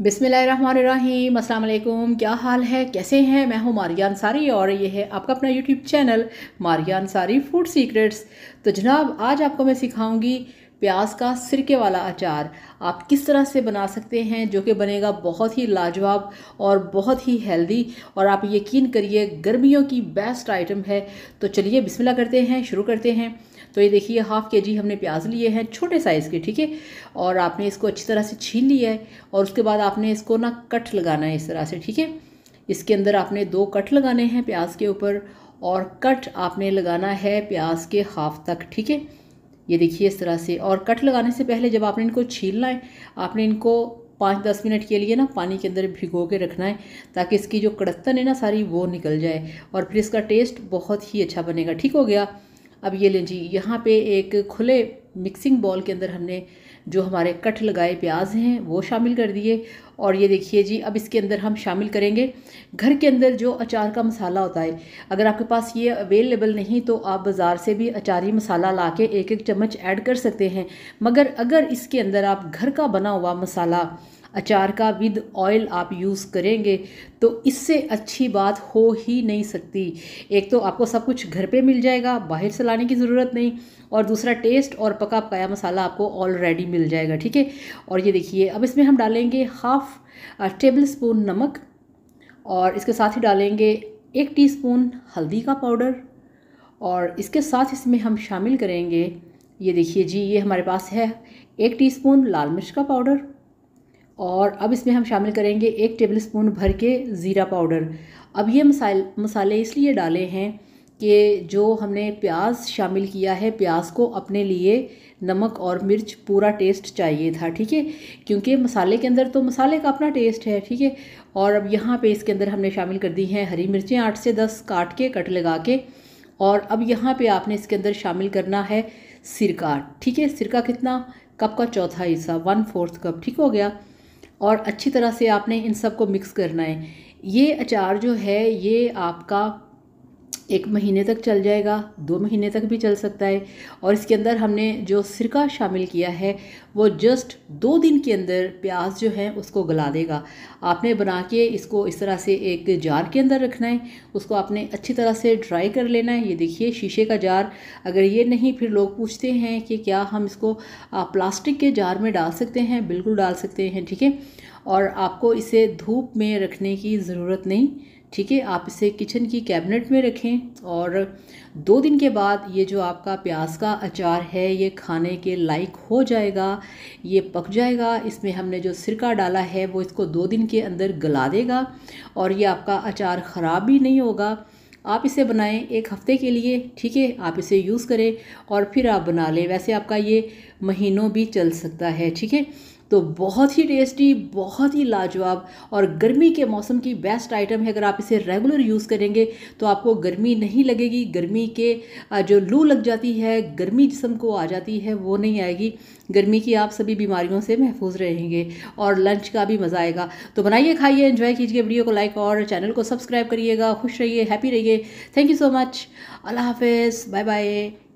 अस्सलाम अल्लाम क्या हाल है कैसे हैं मैं हूँ मारिया अंसारी और ये है आपका अपना YouTube channel Maria Ansari food secrets तो जनाब आज आपको मैं सिखाऊंगी प्याज का सिरके वाला अचार आप किस तरह से बना सकते हैं जो कि बनेगा बहुत ही लाजवाब और बहुत ही हेल्दी और आप यकीन करिए गर्मियों की बेस्ट आइटम है तो चलिए बिस्मिल्लाह करते हैं शुरू करते हैं तो ये देखिए हाफ़ के जी हमने प्याज लिए हैं छोटे साइज़ के ठीक है और आपने इसको अच्छी तरह से छीन लिया है और उसके बाद आपने इसको ना कट लगाना है इस तरह से ठीक है इसके अंदर आपने दो कट लगाने हैं प्याज के ऊपर और कट आपने लगाना है प्याज के हाफ तक ठीक है ये देखिए इस तरह से और कट लगाने से पहले जब आपने इनको छीलना है आपने इनको पाँच दस मिनट के लिए ना पानी के अंदर भिगो के रखना है ताकि इसकी जो कड़त्तन है ना सारी वो निकल जाए और फिर इसका टेस्ट बहुत ही अच्छा बनेगा ठीक हो गया अब ये लें जी यहाँ पे एक खुले मिक्सिंग बॉल के अंदर हमने जो हमारे कट लगाए प्याज हैं वो शामिल कर दिए और ये देखिए जी अब इसके अंदर हम शामिल करेंगे घर के अंदर जो अचार का मसाला होता है अगर आपके पास ये अवेलेबल नहीं तो आप बाज़ार से भी अचारी मसाला ला के एक एक चम्मच ऐड कर सकते हैं मगर अगर इसके अंदर आप घर का बना हुआ मसाला अचार का विद ऑयल आप यूज़ करेंगे तो इससे अच्छी बात हो ही नहीं सकती एक तो आपको सब कुछ घर पे मिल जाएगा बाहर से लाने की ज़रूरत नहीं और दूसरा टेस्ट और पका पकाया मसाला आपको ऑलरेडी मिल जाएगा ठीक है और ये देखिए अब इसमें हम डालेंगे हाफ़ टेबल स्पून नमक और इसके साथ ही डालेंगे एक टी हल्दी का पाउडर और इसके साथ इसमें हम शामिल करेंगे ये देखिए जी ये हमारे पास है एक टीस्पून लाल मिर्च का पाउडर और अब इसमें हम शामिल करेंगे एक टेबल स्पून भर के ज़ीरा पाउडर अब ये मसाले मसाले इसलिए डाले हैं कि जो हमने प्याज शामिल किया है प्याज को अपने लिए नमक और मिर्च पूरा टेस्ट चाहिए था ठीक है क्योंकि मसाले के अंदर तो मसाले का अपना टेस्ट है ठीक है और अब यहाँ पे इसके अंदर हमने शामिल कर दी हैं हरी मिर्चें आठ से दस काट के कट लगा के और अब यहाँ पर आपने इसके अंदर शामिल करना है सिरका ठीक है सिरका कितना कप का चौथा हिस्सा वन फोर्थ कप ठीक हो गया और अच्छी तरह से आपने इन सब को मिक्स करना है ये अचार जो है ये आपका एक महीने तक चल जाएगा दो महीने तक भी चल सकता है और इसके अंदर हमने जो सिरका शामिल किया है वो जस्ट दो दिन के अंदर प्याज जो है उसको गला देगा आपने बना के इसको इस तरह से एक जार के अंदर रखना है उसको आपने अच्छी तरह से ड्राई कर लेना है ये देखिए शीशे का जार अगर ये नहीं फिर लोग पूछते हैं कि क्या हम इसको प्लास्टिक के जार में डाल सकते हैं बिल्कुल डाल सकते हैं ठीक है और आपको इसे धूप में रखने की ज़रूरत नहीं ठीक है आप इसे किचन की कैबिनेट में रखें और दो दिन के बाद ये जो आपका प्याज का अचार है ये खाने के लायक हो जाएगा ये पक जाएगा इसमें हमने जो सिरका डाला है वो इसको दो दिन के अंदर गला देगा और ये आपका अचार ख़राब भी नहीं होगा आप इसे बनाएं एक हफ़्ते के लिए ठीक है आप इसे यूज़ करें और फिर आप बना लें वैसे आपका ये महीनों भी चल सकता है ठीक है तो बहुत ही टेस्टी बहुत ही लाजवाब और गर्मी के मौसम की बेस्ट आइटम है अगर आप इसे रेगुलर यूज़ करेंगे तो आपको गर्मी नहीं लगेगी गर्मी के जो लू लग जाती है गर्मी जिसम को आ जाती है वो नहीं आएगी गर्मी की आप सभी बीमारियों से महफूज रहेंगे और लंच का भी मज़ा आएगा तो बनाइए खाइए इन्जॉय कीजिए वीडियो को लाइक और चैनल को सब्सक्राइब करिएगा खुश रहिए हैप्पी रहिए thank you so much Allah हाफ बाय बाय